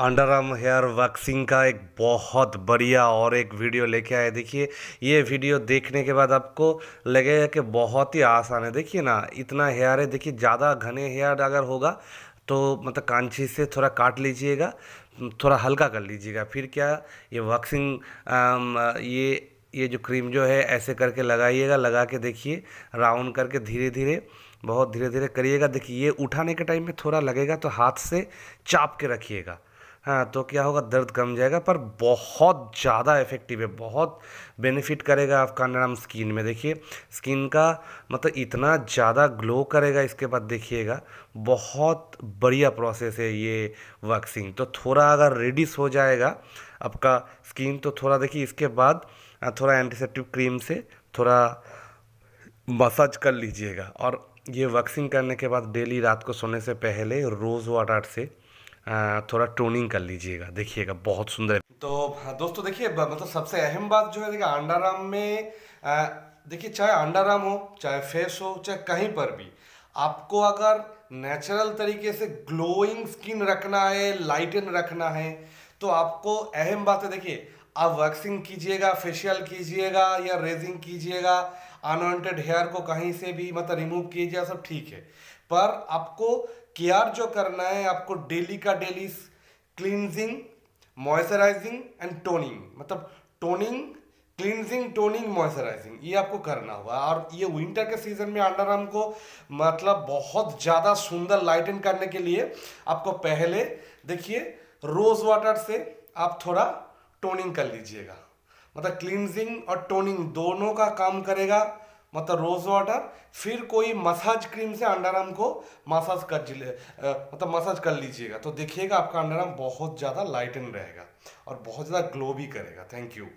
under arm hair waxing का एक बहुत बढ़िया और एक वीडियो लेके आए देखिए ये वीडियो देखने के बाद आपको लगेगा कि बहुत ही आसान है देखिए ना इतना हेयर है देखिए ज़्यादा घने हेयर अगर होगा तो मतलब कांची से थोड़ा काट लीजिएगा थोड़ा हल्का कर लीजिएगा फिर क्या ये वैक्सिंग ये ये जो क्रीम जो है ऐसे करके लगाइएगा लगा के देखिए राउंड करके धीरे धीरे बहुत धीरे धीरे करिएगा देखिए ये उठाने के टाइम में थोड़ा लगेगा तो हाथ से चाप के रखिएगा हाँ तो क्या होगा दर्द कम जाएगा पर बहुत ज़्यादा इफ़ेक्टिव है बहुत बेनिफिट करेगा आपका नाम स्किन में देखिए स्किन का मतलब इतना ज़्यादा ग्लो करेगा इसके बाद देखिएगा बहुत बढ़िया प्रोसेस है ये वैक्सिंग तो थोड़ा अगर रेडिस हो जाएगा आपका स्किन तो थोड़ा देखिए इसके बाद थोड़ा एंटीसेप्टिव क्रीम से थोड़ा मसाज कर लीजिएगा और ये वैक्सिंग करने के बाद डेली रात को सोने से पहले रोज़ वाटर से थोड़ा टोनिंग कर लीजिएगा देखिएगा बहुत सुंदर तो हाँ, दोस्तों देखिए मतलब सबसे अहम बात जो है देखिए अंडाराम में देखिए चाहे अंडाराम हो चाहे फेस हो चाहे कहीं पर भी आपको अगर नेचुरल तरीके से ग्लोइंग स्किन रखना है लाइटन रखना है तो आपको अहम बात है देखिए आप वैक्सिंग कीजिएगा फेशियल कीजिएगा या रेजिंग कीजिएगा अनवांटेड हेयर को कहीं से भी मतलब रिमूव किए जाए सब ठीक है पर आपको केयर जो करना है आपको डेली का daily cleansing moisturising and toning मतलब टोनिंग क्लिनजिंग टोनिंग मॉइस्चराइजिंग ये आपको करना होगा और ये विंटर के सीजन में अंडर आर्म को मतलब बहुत ज़्यादा सुंदर लाइटन करने के लिए आपको पहले देखिए रोज़ वाटर से आप थोड़ा टोनिंग कर लीजिएगा मतलब क्लिनजिंग और टोनिंग दोनों का काम करेगा मतलब रोज वाटर फिर कोई मसाज क्रीम से अंडर आर्म को मसाज कर मतलब मसाज कर लीजिएगा तो देखिएगा आपका अंडर आर्म बहुत ज़्यादा लाइटन रहेगा और बहुत ज़्यादा ग्लो भी करेगा थैंक यू